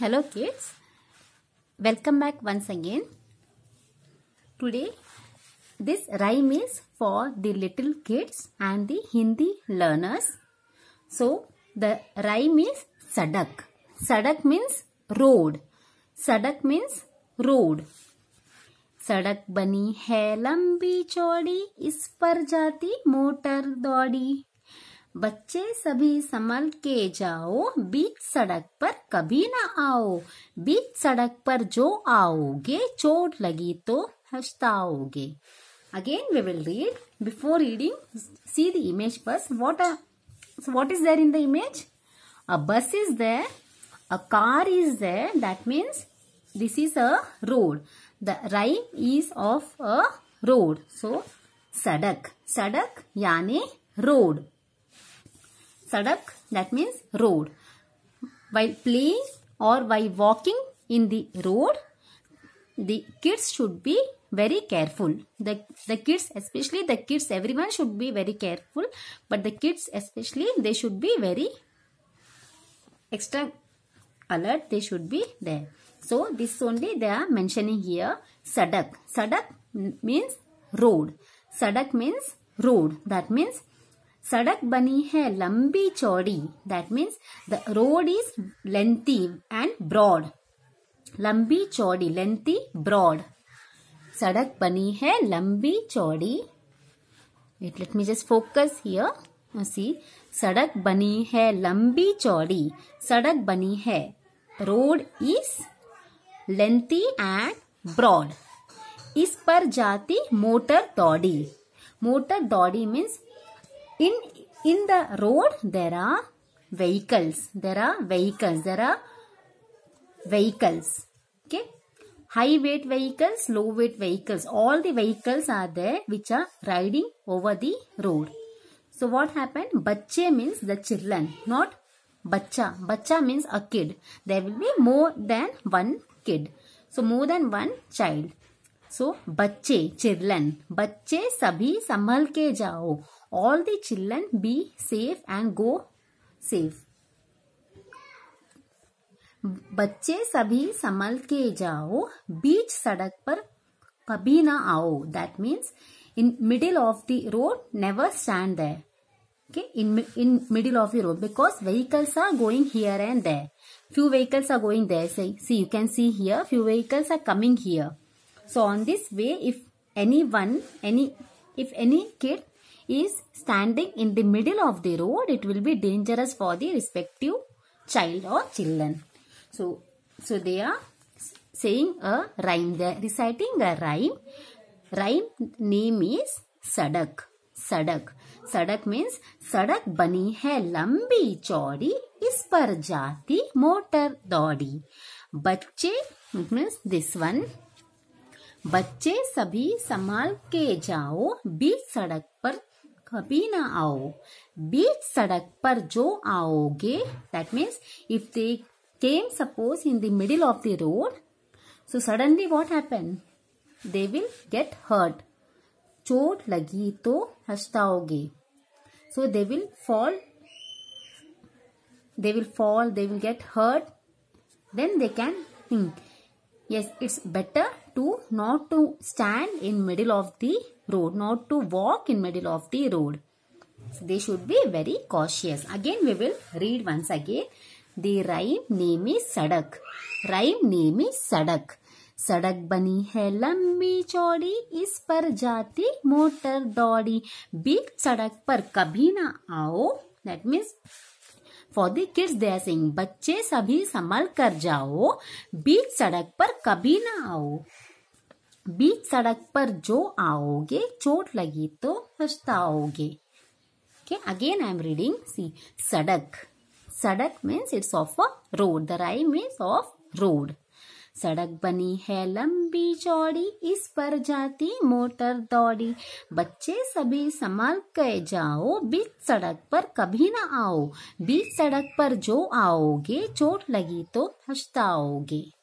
Hello kids, welcome back once again. Today this rhyme is for the little kids and the Hindi learners. So the rhyme is sadak. Sadak means road. Sadak means road. सड़क बनी है लंबी चौड़ी इस पर जाती motor दौड़ी बच्चे सभी संभल के जाओ बीच सड़क पर कभी ना आओ बीच सड़क पर जो आओगे चोट लगी तो हस्ताओगे again we will read before reading see the image बस what what is there in the image a bus is there a car is there that means this is a road the rhyme is of a road so सड़क सड़क यानी road sadak that means road. While playing or while walking in the road, the kids should be very careful. The, the kids, especially the kids, everyone should be very careful. But the kids especially, they should be very extra alert. They should be there. So, this only they are mentioning here. Sadak. Sadak means road. Sadak means road. That means सड़क बनी है लंबी चौड़ी that means the road is lengthy and broad लंबी चौड़ी lengthy broad सड़क बनी है लंबी चौड़ी it let me just focus here see सड़क बनी है लंबी चौड़ी सड़क बनी है road is lengthy and broad इस पर जाती मोटर दौड़ी मोटर दौड़ी means in in the road there are vehicles there are vehicles there are vehicles okay high weight vehicles low weight vehicles all the vehicles are there which are riding over the road so what happened bacche means the children not bachcha bachcha means a kid there will be more than one kid so more than one child so, बच्चे children बच्चे sabhi sambhal ke jao all the children be safe and go safe. बच्चे सभी संभल के जाओ बीच सड़क पर कभी ना आओ that means in middle of the road never stand there okay in in middle of the road because vehicles are going here and there few vehicles are going there say see you can see here few vehicles are coming here so on this way if anyone any if any kid is standing in the middle of the road, it will be dangerous for the respective child or children. So, so they are saying a rhyme. They are reciting a rhyme. Rhyme name is Sadak. Sadak. Sadak means Sadak bani hai lambi chori Is par जाती motor dodi. बच्चे means this one. बच्चे सभी संभाल के जाओ बीच सड़क पर कभी ना आओ बीच सड़क पर जो आओगे that means if they came suppose in the middle of the road so suddenly what happen they will get hurt चोट लगी तो हस्ताओगे so they will fall they will fall they will get hurt then they can think yes it's better to not to stand in middle of the road not to walk in middle of the road so they should be very cautious again we will read once again the rhyme name is sadak rhyme name is sadak सड़क बनी है लंबी चौड़ी इस पर जाती motor दौड़ी बीच सड़क पर कभी ना आओ that means for the kids they sing बच्चे सभी संभल कर जाओ बीच सड़क पर कभी ना आओ बीच सड़क पर जो आओगे चोट लगी तो पछताओगे okay again I am reading see सड़क सड़क means it's of a road the rhyme means of road सड़क बनी है लंबी चौड़ी इस पर जाती मोटर दौड़ी बच्चे सभी संभाल के जाओ बीच सड़क पर कभी ना आओ बीच सड़क पर जो आओगे चोट लगी तो पछताओगे